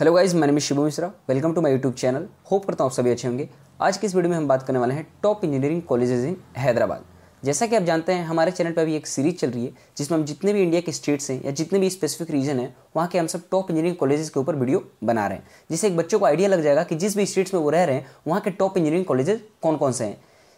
hello guys मैंने में Shivu Mishra welcome to my YouTube channel hope करता हूँ आप सभी अच्छे होंगे आज की इस वीडियो में हम बात करने वाले हैं top engineering colleges in Hyderabad जैसा कि आप जानते हैं हमारे चैनल पर अभी एक सीरीज चल रही है जिसमें हम जितने भी इंडिया के स्टेट्स हैं या जितने भी स्पेसिफिक रीजन है वहाँ के हम सब टॉप इंजीनियरिंग कॉलेजेस के ऊपर वीडियो बना रहे हैं जिससे एक बच्चों को आइडिया लग जाएगा कि जिस भी स्टेट्स में वो रह रहे हैं वहाँ के टॉप इंजीनियरिंग कॉलेजेस कौन कौन से हैं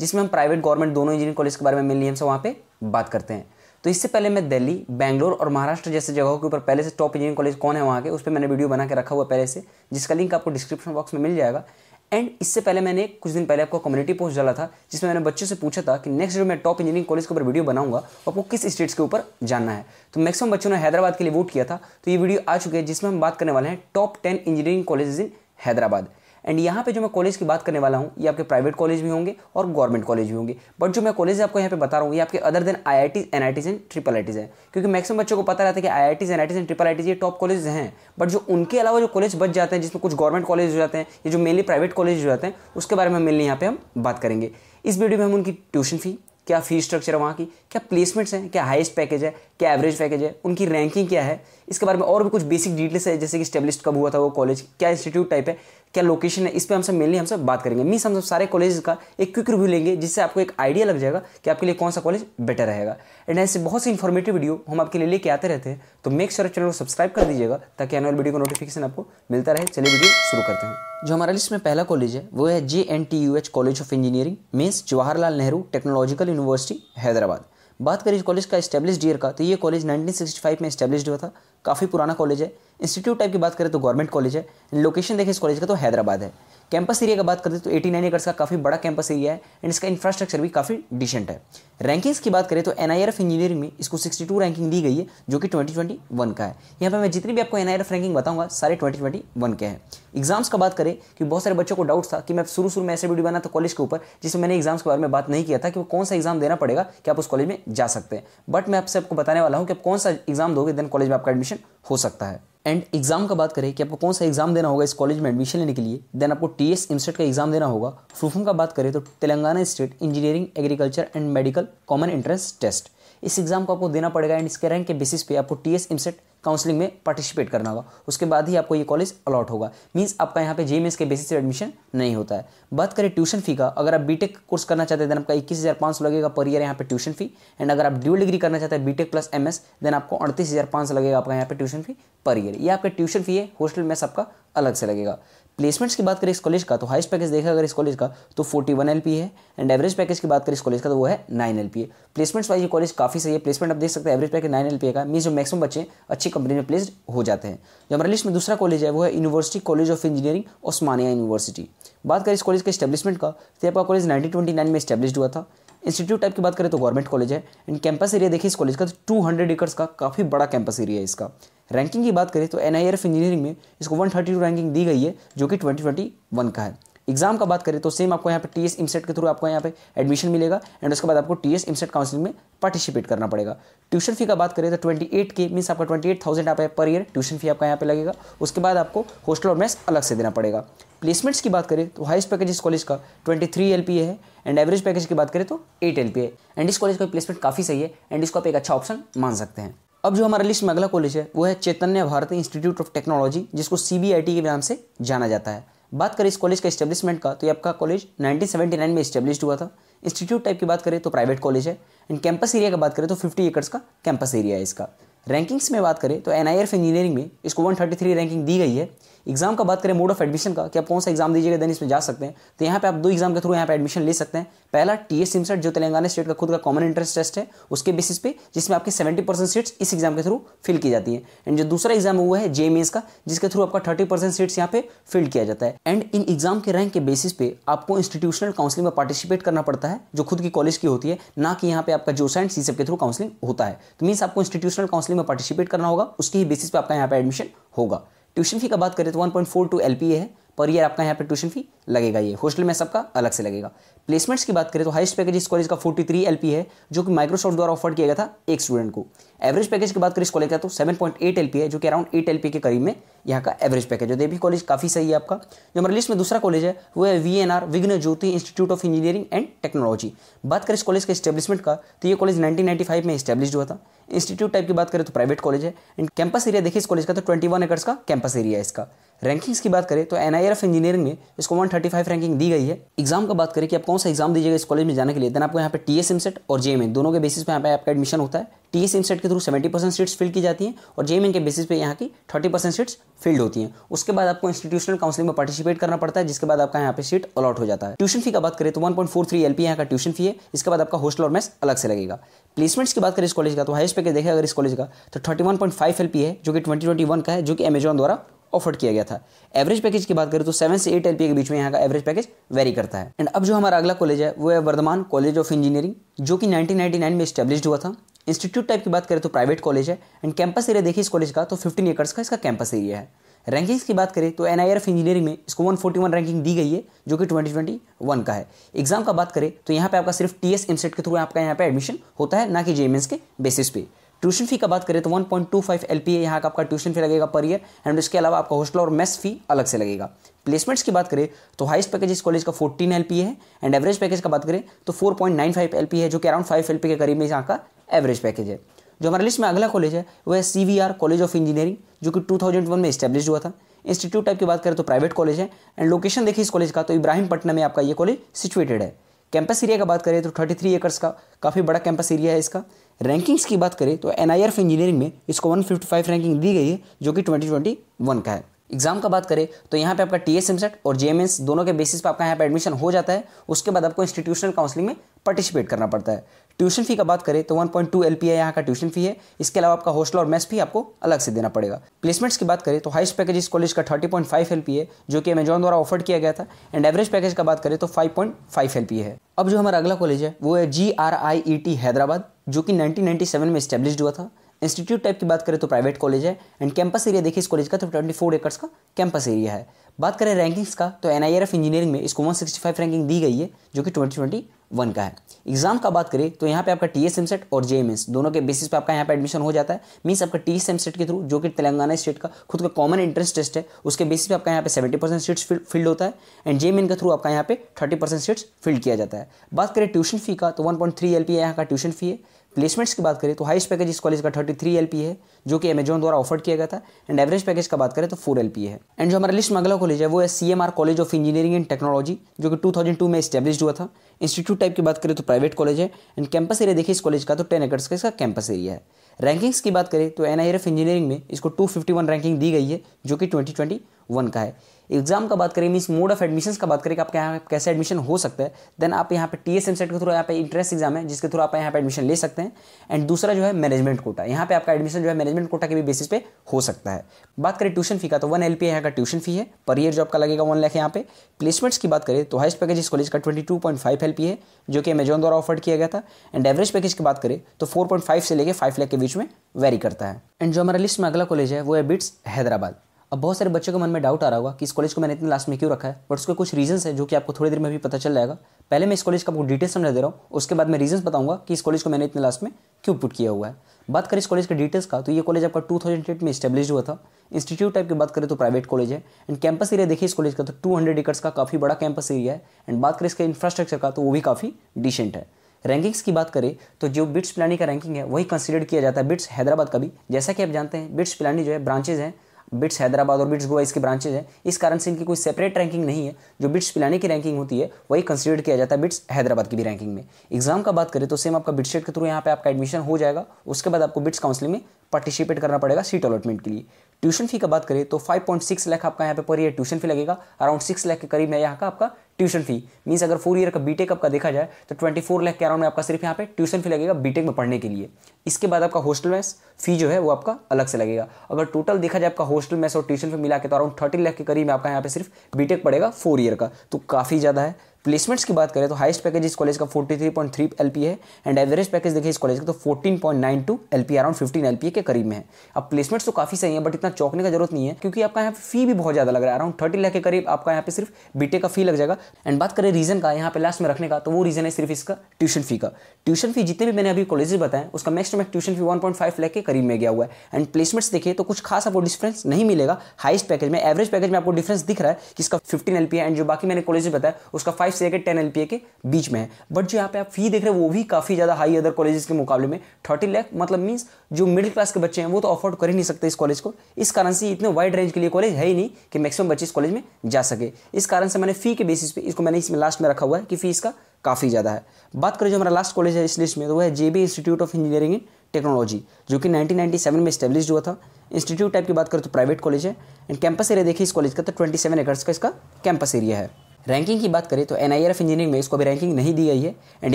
जिसमें हम प्राइवेट गवर्नमेंट दोनों इंजीनियरिंग कॉलेज के बारे में मिलनी हम सब वहाँ पर बात करते हैं तो इससे पहले मैं दिल्ली बैंगलोर और महाराष्ट्र जैसे जगहों के ऊपर पहले से टॉप इंजीनियरिंग कॉलेज कौन है वहाँ के उस पर मैंने वीडियो बना के रखा हुआ पहले से जिसका लिंक आपको डिस्क्रिप्शन बॉक्स में मिल जाएगा एंड इससे पहले मैंने कुछ दिन पहले आपको कम्युनिटी पोस्ट डाला था जिसमें मैंने बच्चों से पूछा था कि नेक्स्ट जो मैं टॉप इंजीनियरिंग कॉलेज के ऊपर वीडियो बनाऊंगा आपको किस स्टेट्स के ऊपर जानना है तो मैक्सिमम बच्चों ने हैदराबाद के लिए वोट किया था तो ये वीडियो आ चुकी है जिसमें हम बात करने वाले हैं top ten engineering college in Hyderabad and यहाँ पे जो मैं कॉलेज की बात करने वाला हूँ ये आपके प्राइवेट कॉलेज भी होंगे और गवर्नमेंट कॉलेज भी होंगे बट जो मैं कॉलेज आपको यहाँ पे बता रहा हूँ ये आपके other than I I Ts N I Ts and triple I Ts है क्योंकि मैक्सिमम बच्चों को पता रहता है कि I I Ts N I Ts and triple I Ts ये टॉप कॉलेज हैं बट जो उनके अलावा जो कॉलेज बच जाते हैं जिसमें कुछ गवर्नमेंट कॉलेज हो जाते हैं ये जो मेनली प्राइवेट कॉलेज हो जाते हैं उसके बारे में मेनली यहाँ पे हम बात करेंगे इस वीडियो में हम उनकी ट्यूशन फी क्या फी स्ट्रक्चर है वहाँ की क्या प्लेसमेंट्स हैं क्या हाइस्ट पैकेज है क्या एवरेज पैकेज है उनकी रैंकिंग क्या है इसके बारे में और भी कुछ बेसिक डिटेल्स है जैसे कि स्टेब्लिश कब हुआ था वो कॉलेज क्या इंस्टीट्यूट टाइप है क्या लोकेशन है इस पर हम मेनली हम सब बात करेंगे मीस हम सब सारे कॉलेज का एक क्विक रिव्यू लेंगे जिससे आपको एक आइडिया लग जाएगा कि आपके लिए कौन सा कॉलेज बेटर रहेगा एंड ऐसे बहुत से इन्फॉर्मेटिव वीडियो हम आपके लिए लेके आते रहते हैं तो मेक श्योर चैनल को सब्सक्राइब कर दीजिएगा ताकि एनुअल वीडियो का नोटिफिकेशन आपको मिलता रहे चलिए वीडियो शुरू करते हैं जो हमारा लिस्ट में पहला कॉलेज है वो है J N T U H college of engineering means Jawaharlal Nehru technological university Hyderabad बात करें इस कॉलेज का स्टैब्लिश्ड ईयर का तो ये कॉलेज 1965 में स्टेब्लिश हुआ था काफ़ी पुराना कॉलेज है इंस्टीट्यूट टाइप की बात करें तो गवर्नमेंट कॉलेज है लोकेशन देखें इस कॉलेज का तो हैदराबाद है कैंपस एरिया का बात करें तो 89 एकड़ का काफ़ी बड़ा कैंपस एरिया है एंड इसका इंफ्रास्ट्रक्चर भी काफ़ी डिसेंट है रैंकिंग्स की बात करें तो एन इंजीनियरिंग तो में इसको 62 रैंकिंग दी गई है जो कि 2021 का है यहाँ पर मैं जितनी भी आपको एन रैंकिंग बताऊंगा सारे 2021 के हैं एग्जाम्स का बात करें कि बहुत सारे बच्चों को डाउट था कि मैं शुरू शुरू में ऐसे वीडियो बना था कॉलेज के ऊपर जिसमें मैंने एग्जाम्स के बारे में बात नहीं किया था कि वो कौन सा एग्जाम देना पड़ेगा कि आप उस कॉलेज में जा सकते हैं बट मैं आपसे आपको बताने वाला हूँ कि आप कौन सा एग्जाम दोगे देन कॉलेज में आपका एडमिशन हो सकता है एंड एग्ज़ाम का बात करें कि आपको कौन सा एग्ज़ाम देना होगा इस कॉलेज में एडमिशन लेने के लिए देन आपको टी एस इंस्टेट का एग्ज़ाम देना होगा फ्रूफम का बात करें तो Telangana state engineering agriculture and medical common entrance test इस एग्ज़ाम को आपको देना पड़ेगा एंड इसके रैंक के बेसिस पे आपको टी एस काउंसलिंग में पार्टिसिपेट करना होगा उसके बाद ही आपको ये कॉलेज अलॉट होगा मीन्स आपका यहाँ पे जे के बेसिस से एडमिशन नहीं होता है बात करें ट्यूशन फी का अगर आप बीटेक कोर्स करना चाहते हैं देन आपका इक्कीस हज़ार पाँच सौ लगेगा पर ईयर यहाँ पे ट्यूशन फी एंड अगर आप ड्यू डिग्री करना चाहते हैं BTech plus M S then आपको अड़तीस हज़ार पाँच सौ लगेगा आपका यहाँ पे ट्यूशन फी पर ईयर ये आपका ट्यूशन फी है हॉस्टल में सबका अलग से लगेगा प्लेसमेंट्स की बात करें इस कॉलेज का तो हाइस्ट पैकेज देखा अगर इस कॉलेज का तो फोर्टी वन एल है एंड एवरेज पैकेज की बात करें इस कॉलेज का तो वो है नाइन एल है प्लेसमेंट्स वाइज ये कॉलेज काफ़ी सही है प्लेसमेंट आप देख सकते हैं average package nine L P का मीन जो मैक्सिमम बच्चे अच्छी कंपनी में प्लेस हो जाते हैं जो हमारे लिस्ट में दूसरा कॉलेज है वो है university college of engineering Osmania university बात करें इस कॉलेज के स्टेब्लिशमेंट का तो आपका कॉलेज नाइनटीन में स्टेब्लिश हुआ था इंस्टीट्यूट टाइप की बात करें तो गवर्नमेंट कॉलेज है एंड कैंपस एरिया देखिए इस कॉलेज का तो टू हंड्रेड एकर्स का काफ़ी बड़ा कैंपस एरिया है इसका रैंकिंग की बात करें तो एन इंजीनियरिंग में इसको 132 रैंकिंग दी गई है जो कि 2021 का है एग्जाम का बात करें तो सेम आपको यहाँ पे टी एस इमसेट के थ्रू आपको यहाँ पे एडमिशन मिलेगा एंड उसके बाद आपको टी एस इमसेट काउंसिलिंग में पार्टिसिपेट करना पड़ेगा ट्यूशन फी का बात करें तो ट्वेंटी एट के मीस आपका ट्वेंटी एट थाउजेंड आप पर ईयर ट्यूशन फी आपका यहाँ पे लगेगा उसके बाद आपको हॉस्टल और मैस अलग से देना पड़ेगा प्लेसमेंट्स की बात करें तो हाइस्ट पैकेज इस कॉलेज का ट्वेंटी थ्री एल पी है एंड एवरेज पैकेज की बात करें तो एट एल पी है एंड इस कॉलेज का प्लेसमेंट काफ़ी सही है एंड इसको आप एक अच्छा ऑप्शन मान सकते हैं अब जो हमारा लिस्ट में अगला कॉलेज है वो है Chaitanya Bharathi institute of technology जिसको सी के नाम से जाना जाता है बात करें इस कॉलेज का स्टेब्लिशमेंट का तो ये आपका कॉलेज 1979 में स्टेब्लिश हुआ था इंस्टीट्यूट टाइप की बात करें तो प्राइवेट कॉलेज है एंड कैंपस एरिया का बात करें तो 50 एकर्स का कैंपस एरिया है इसका रैंकिंग्स में बात करें तो एन इंजीनियरिंग में इसको 133 रैंकिंग दी गई है एग्जाम का बात करें मोड ऑफ एडमिशन का कि आप कौन सा एग्जाम दीजिएगा देन इसमें जा सकते हैं तो यहाँ पे आप दो एग्जाम के थ्रू यहाँ पे एडमिशन ले सकते हैं पहला टी एस सिमसेट जो तेलंगाना स्टेट का खुद का कॉमन इंटरेस्ट टेस्ट है उसके बेसिस पे जिसमें आपकी सेवेंटी परसेंट सीट्स इस एग्जाम के थ्रू फिल की जाती है एंड जो दूसरा एग्जाम हुआ है जे का जिसके थ्रू आपका थर्टी परसेंट सीट्स यहाँ पे फिल किया जाता है एंड इन एग्जाम के रैंक के बेसिस पे आपको इंस्टीट्यूशनल काउंसिलिंग में पार्टिसिपेट करना पड़ता है जो खुद की कॉलेज की होती है ना कि यहाँ पे आपका जो साइंस सी के थ्रू काउंसिलिंग होता है तो मीन्स आपको इंस्टीट्यूशनल काउंसिलिंग में पार्टिसिपेट करना होगा उसके ही बेसिस पे आपका यहाँ पे एडमिशन होगा ट्यूशन फी का बात करें तो one point four two L है पर ईयर आपका यहाँ पे ट्यूशन फी लगेगा ये हॉस्टल में सबका अलग से लगेगा प्लेसमेंट्स की बात करें तो हाइस्ट पैकेज इस कॉलेज का 43 एलपी है जो कि माइक्रोसॉफ्ट द्वारा ऑफर किया गया था एक स्टूडेंट को एवरेज पैकेज की बात करें इस कॉलेज का तो 7.8 एलपी है जो कि अराउंड एट एल के करीब में यहाँ का एवरेज पैकेज है तो भी कॉलेज काफ़ी सही है आपका जो हमारे लिस्ट में दूसरा कॉलेज है वो है we N R Vignana Jyothi institute of engineering and technology बात करें इस कॉलेज के स्टेब्लिशमेंट का तो ये कॉलेज 1995 में स्टेब्लिश हुआ था इंस्टीट्यूट टाइप की बात करें तो प्राइवेट कॉलेज है एंड कैंपस एरिया देखिए इस कॉलेज का तो 21 एकड़ का कैंपस एरिया है इसका रैंकिंग्स की बात करें तो एन इंजीनियरिंग में इसको 135 रैंकिंग दी गई है एग्जाम का बात करें कि आप कौन सा एग्जाम दीजिएगा इस कॉलेज में जाने के लिए देन आपको यहाँ पे टी एस सेट और जे दोनों के बेसिस पे यहाँ पे आपका एडमिशन होता है टी एस सेट के through seventy percent seats fill की जाती हैं और जे के बेसिस पे यहाँ की थर्टी परसेंट सीट्स फिल्ड होती हैं उसके बाद आपको इंस्टीट्यूशनल काउंसिलिंग में पार्टिसिपेट करना पड़ता है जिसके बाद आपका यहाँ पे सीट अलॉट हो जाता है ट्यूशन फी का बात करें तो वन पॉइंट फोर थ्री यहाँ का ट्यूशन फी है इसके बाद आपका हॉस्टल और मैस अलग से लगेगा प्लेसमेंट्स की बात करें इस कॉलेज का तो हाइस्ट पे देखें अगर इस कॉलेज का तो thirty one point five L P है जो कि ट्वेंटी ट्वेंटी वन का है जो कि अमेजन द्वारा ऑफर्ड किया गया था एवरेज पैकेज की बात करें तो सेवन से एट एल के बीच में यहाँ का एवरेज पैकेज वेरी करता है एंड अब जो हमारा अगला कॉलेज है वो है वर्धमान कॉलेज ऑफ इंजीनियरिंग जो कि नाइनटीन में स्टेब्लिश हुआ था इंस्टीट्यूट टाइप की बात करें तो प्राइवेट कॉलेज है एंड कैंपस एरिया देखिए इस कॉलेज का तो फिफ्टीन एकर्स का इसका कैंपस एरिया है रैंकिंग्स की बात करें तो एन आई इंजीनियरिंग में इसको 141 रैंकिंग दी गई है जो कि 2021 का है एग्जाम का बात करें तो यहाँ पे आपका सिर्फ टी एस के थ्रू आपका यहाँ पे एडमिशन होता है ना कि जे के बेसिस पे ट्यूशन फी का बात करें तो 1.25 point two five L P यहाँ का आपका ट्यूशन फी लगेगा पर ईयर एंड इसके अलावा आपका हॉस्टल और मेस फी अलग से लगेगा प्लेसमेंट्स की बात करें तो हाइस्ट पैकेज इस कॉलेज का 14 एल है एंड एवरेज पैकेज का बात करें तो 4.95 एल है जो कि अराउंड 5 एल के करीब में यहाँ का एवरेज पैकेज है जो हमारे लिस्ट में अगला कॉलेज है वह है सी कॉलेज ऑफ इंजीनियरिंग जो कि 2001 में स्टैब्लिश हुआ था इंस्टीट्यूट टाइप की बात करें तो प्राइवेट कॉलेज है एंड लोकेशन देखिए इस कॉलेज का तो इब्राहिम पटना में आपका ये कॉलेज सिचुएटेड है कैंपस एरिया का बात करें तो थर्टी थ्री एकर्स का काफ़ी बड़ा कैंपस एरिया है इसका रैंकिंग्स की बात करें तो एन आई इंजीनियरिंग में इसको वन फिफ्टी फाइव रैंकिंग दी गई है जो कि ट्वेंटी ट्वेंटी वन का है एग्जाम का बात करें तो यहाँ पे आपका टी एस और जे दोनों के बेसिस पर आपका यहाँ पे एडमिशन हो जाता है उसके बाद आपको इंस्टीट्यूशनल काउंसलिंग में पार्टिसिपेट करना पड़ता है ट्यूशन फी का बात करें तो 1.2 पॉइंट टू है यहाँ का ट्यूशन फी है इसके अलावा आपका हॉस्टल और मेस फी आपको अलग से देना पड़ेगा प्लेसमेंट्स की बात करें तो हाइस्ट पैकेज इस कॉलेज का 30.5 पॉइंट है जो कि अमेजॉन द्वारा ऑफर किया गया था एंड एवरेज पैकेज का बात करें तो 5.5 पॉइंट है अब जो हमारा अगला कॉलेज है वो है G R I E T Hyderabad जो कि 1997 में स्टेब्लिश हुआ था इंस्टीट्यूट टाइप की बात करें तो प्राइवेट कॉलेज है एंड कैंपस एरिया देखिए इस कॉलेज का तो ट्वेंटी फोर एकर्स का कैंपस एरिया है बात करें रैंकिंग्स का तो एन इंजीनियरिंग में इसको 165 रैंकिंग दी गई है जो कि 2021 का है एग्जाम का बात करें तो यहाँ पे आपका टी एस सेट और जे दोनों के बेसिस पे आपका यहाँ पे एडमिशन हो जाता है मीन्स आपका टी एस सेट के थ्रू जो कि तेलंगाना स्टेट का खुद का कॉमन इंटरेस्ट टेस्ट है उसके बेसिस पे आपका यहाँ पे सेवेंटी परसेंट सीट्स फिल्ड होता है एंड जे एम के थ्रू आपका यहाँ पे थर्टी परसेंट सीट्स फिल्ड किया जाता है बात करें ट्यूशन फी का तो one point three L P यहाँ का ट्यूशन फी है प्लेसमेंट्स की बात करें तो हाइस्ट पैकेज इस कॉलेज का थर्टी थ्री एल पी है जो कि अमेजोन द्वारा ऑफर किया गया था एंड एवरेज पैकेज का बात करें तो फोर एल पी है एंड जो हमारा लिस्ट में अगला कॉलेज है वो है C college of engineering and technology जो कि 2002 में इस्टेब्लिश हुआ था इंस्टीट्यूट टाइप की बात करें तो प्राइवेट कॉलेज है एंड कैंपस एरिया देखिए इस कॉलेज का तो टेन एकर्स का इसका कैंपस एरिया है रैंकिंग्स की बात करें तो एन इंजीनियरिंग में इसको टू रैंकिंग दी गई है जो कि वन का है एग्जाम का बात करें मीस मोड ऑफ एडमिशन का बात करें कि आपके यहाँ कैसे एडमिशन हो सकता है देन आप यहाँ पे टी एस एम सेट के थ्रू यहाँ पे इंट्रेंस एग्जाम है जिसके थ्रू आप यहाँ पे एडमिशन ले सकते हैं एंड दूसरा जो है मैनेजमेंट कोटा यहाँ पे आपका एडमिशन जो है मैनेजमेंट कोटा के भी बेसिस पे हो सकता है बात करें ट्यूशन फी का तो वन एल पी यहाँ का ट्यूशन फी है पर ईयर जो आपका लगेगा वन लाख यहाँ पे प्लेसमेंट्स की बात करें तो हाइस्ट पैकेज इस कॉलेज का ट्वेंटी टू पॉइंट फाइव है एल है जो कि अमेजोन द्वारा ऑफर्ड किया गया था एंड एवरेज पैकेज की बात करें तो 4.5 से लेकर 5 लाख के बीच में वेरी करता है एंड जो हमारा लिस्ट में अगला कॉलेज है वो है बिट्स हैदराबाद अब बहुत सारे बच्चों के मन में डाउट आ रहा होगा कि इस कॉलेज को मैंने इतने लास्ट में क्यों रखा है बट उसके कुछ रीजंस है जो कि आपको थोड़ी देर में भी पता चल जाएगा पहले मैं इस कॉलेज का आपको डिटेल्स समझा दे रहा हूँ उसके बाद मैं रीजंस बताऊंगा कि इस कॉलेज को मैंने इतने लास्ट में क्यों पुट किया हुआ है बात करें इस कॉलेज के डिटेल्स का तो ये कॉलेज आपका टू में स्टेब्लिश हुआ था इंस्टीट्यूट टाइप की बात करें तो प्राइवेट कॉलेज है एंड कैंपस एरिया देखिए इस कॉलेज का तो टू हंड्रेड का काफ़ी बड़ा कैंपस एरिया है एंड बात करें इसके इंफ्रास्ट्रक्चर का तो वो भी काफ़ी डिसेंट है रैंकिंग्स की बात करें तो जो बिट्स पिलानी का रैंकिंग है वही कंसिडर किया जाता है बिट्स हैदराबाद का भी जैसा कि आप जानते हैं बिट्स पिलानी जो है ब्रांचेज हैं बिट्स हैदराबाद और बिट्स गोवा इसके ब्रांचेज हैं इस कारण से इनकी कोई सेपरेट रैंकिंग नहीं है जो बिट्स पिलाने की रैंकिंग होती है वही कंसिडर किया जाता है बिट्स हैदराबाद की भी रैंकिंग में एग्जाम का बात करें तो सेम आपका बिट्सेट के थ्रू यहाँ पे आपका एडमिशन हो जाएगा उसके बाद आपको बिट्स काउंसिलिंग में पार्टिसिपेट करना पड़ेगा सीट अलॉटमेंट के लिए ट्यूशन फी का बात करें तो सिक्स लाख आपका यहाँ पे पर ईयर ट्यूशन फी लगेगा अराउंड सिक्स लाख के करीब है यहाँ का आपका ट्यूशन फी मीन्स अगर फोर ईयर का टेक आपका देखा जाए तो ट्वेंटी फोर लाख के अराउंड में आपका सिर्फ यहाँ पे ट्यूशन फी लगेगा बीटेक में पढ़ने के लिए इसके बाद आपका हॉस्टल मैस फी जो है वो आपका अलग से लगेगा अगर टोटल देखा जाए आपका हॉस्टल मैस और ट्यूशन फी मिला के तो अराउंड थर्टी लाख के करीब आपका यहाँ पे सिर्फ बीटेक पड़ेगा फोर ईयर का तो काफ़ी ज़्यादा है प्लेसमेंट्स की बात करें तो हाईएस्ट पैकेज इस कॉलेज का 43.3 एलपी है एंड एवरेज पैकेज देखिए इस कॉलेज का तो 14.92 एलपी अराउंड 15 एलपी के करीब में है अब प्लेसमेंट्स तो काफी सही है बट इतना चौकने का जरूरत नहीं है क्योंकि आपका यहाँ पर फी भी बहुत ज्यादा लग रहा है अराउंड थर्टी लाख के करीब आपका यहाँ पे सिर्फ बीटे का फी लग जाएगा एंड बात करें रीजन का यहाँ पे लास्ट में रखने का तो वो रीजन है सिर्फ इसका ट्यूशन फी का ट्यूशन फी जितने भी मैंने अभी कॉलेजेस बताए उसका max max tuition fee one lakh के करीब में गया हुआ है एंड प्लेसमेंट्स देखिए तो कुछ खास आपको डिफरेंस नहीं मिलेगा हाइस्ट पैकेज में एवरेज पैकेज में आपको डिफरेंस दिख रहा है कि इसका फिफ्टीन एलपी है एंड जो बाकी मैंने कॉलेज बताया उसका फाइव फाइव से लेकर टेन एल के बीच में है बट जो यहाँ पे आप फी देख रहे हैं वो भी काफ़ी ज़्यादा हाई अदर कॉलेजेस के मुकाबले में थर्टी लैख मतलब मीन्स जो मिडिल क्लास के बच्चे हैं वो तो अफोर्ड कर ही नहीं सकते इस कॉलेज को इस कारण से इतने वाइड रेंज के लिए कॉलेज है ही नहीं कि मैक्सिमम बच्चे इस कॉलेज में जा सके इस कारण से मैंने फी के बेसिस पे इसको मैंने इसमें लास्ट में रखा हुआ है कि फीस का काफ़ी ज़्यादा है बात करें जो हमारा लास्ट कॉलेज है इस लिस्ट में तो वह है J B institute of engineering in technology जो कि 1997 में स्टेब्लिश हुआ था इंस्टीट्यूट टाइप की बात करें तो प्राइवेट कॉलेज है एंड कैंपस एरिया देखिए इस कॉलेज का तो 27 सेवन एकर्स का इसका कैंपस एरिया है रैंकिंग की बात करें तो एन इंजीनियरिंग में इसको अभी रैंकिंग नहीं दी गई है एंड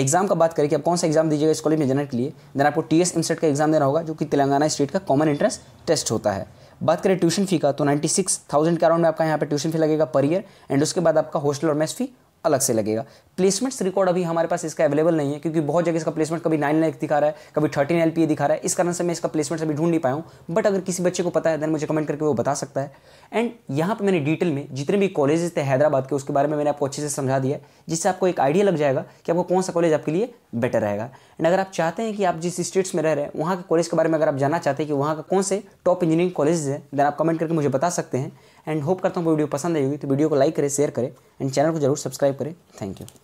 एग्जाम का बात करें कि आप कौन सा एग्जाम दीजिएगा इस कॉलेज में जनरल के लिए देन आपको टी एस का एग्जाम देना होगा जो कि तेलंगाना स्टेट का कॉमन एंट्रेंस टेस्ट होता है बात करें ट्यूशन फी का तो नाइन्टी सिक्स थाउजेंड के अराउंड में आपका यहाँ पे ट्यूशन फी लगेगा पर ईयर एंड उसके बाद आपका हॉस्टल और मेस फी अलग से लगेगा प्लेसमेंट्स रिकॉर्ड अभी हमारे पास इसका अवेलेबल नहीं है क्योंकि बहुत जगह इसका प्लेसमेंट कभी नाइन लाइक दिखा रहा है कभी थर्टीन एल दिखा रहा है इस कारण से मैं इसका प्लेसमेंट्स अभी ढूंढ नहीं पाया हूँ बट अगर किसी बच्चे को पता है देन मुझे कमेंट करके वो बता सकता है एंड यहाँ पर मैंने डिटेल में जितने भी कॉलेजेस थे हैदराबाद के उसके बारे में मैंने आपको अच्छे से समझा दिया जिससे आपको एक आइडिया लग जाएगा कि आपको कौन सा कॉलेज आपके लिए बेटर रहेगा एंड अगर आप चाहते हैं कि आप जिस स्टेट्स में रह रहे हैं वहाँ के कॉलेज के बारे में अगर आप जानना चाहते हैं कि वहाँ का कौन से टॉप इंजीनियरिंग कॉलेज हैं देन आप कमेंट करके मुझे बता सकते हैं एंड होप करता हूँ वीडियो पसंद आई होगी तो वीडियो को लाइक करें शेयर करें एंड चैनल को जरूर सब्सक्राइब करें थैंक यू